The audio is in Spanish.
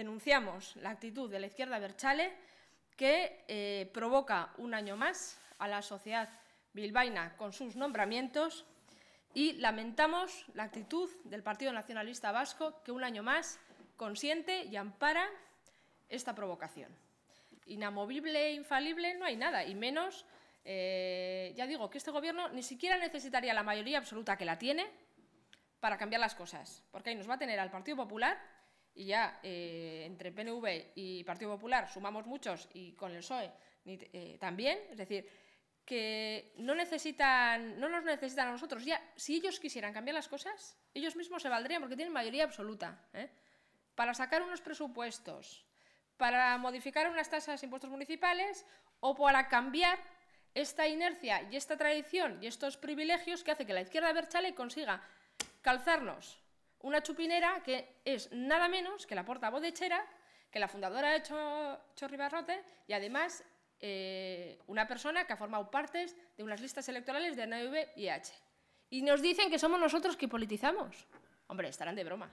denunciamos la actitud de la izquierda Berchale que eh, provoca un año más a la sociedad bilbaína con sus nombramientos y lamentamos la actitud del Partido Nacionalista Vasco que un año más consiente y ampara esta provocación. Inamovible e infalible no hay nada, y menos, eh, ya digo, que este Gobierno ni siquiera necesitaría la mayoría absoluta que la tiene para cambiar las cosas, porque ahí nos va a tener al Partido Popular y ya eh, entre PNV y Partido Popular sumamos muchos y con el PSOE eh, también, es decir, que no necesitan, no nos necesitan a nosotros. si ellos quisieran cambiar las cosas, ellos mismos se valdrían porque tienen mayoría absoluta. ¿eh? Para sacar unos presupuestos, para modificar unas tasas de impuestos municipales o para cambiar esta inercia y esta tradición y estos privilegios que hace que la izquierda Berchale consiga calzarnos una chupinera que es nada menos que la portavoz de Echera, que la fundadora de Chorri Barrote y además eh, una persona que ha formado partes de unas listas electorales de nav y H. Y nos dicen que somos nosotros que politizamos. Hombre, estarán de broma.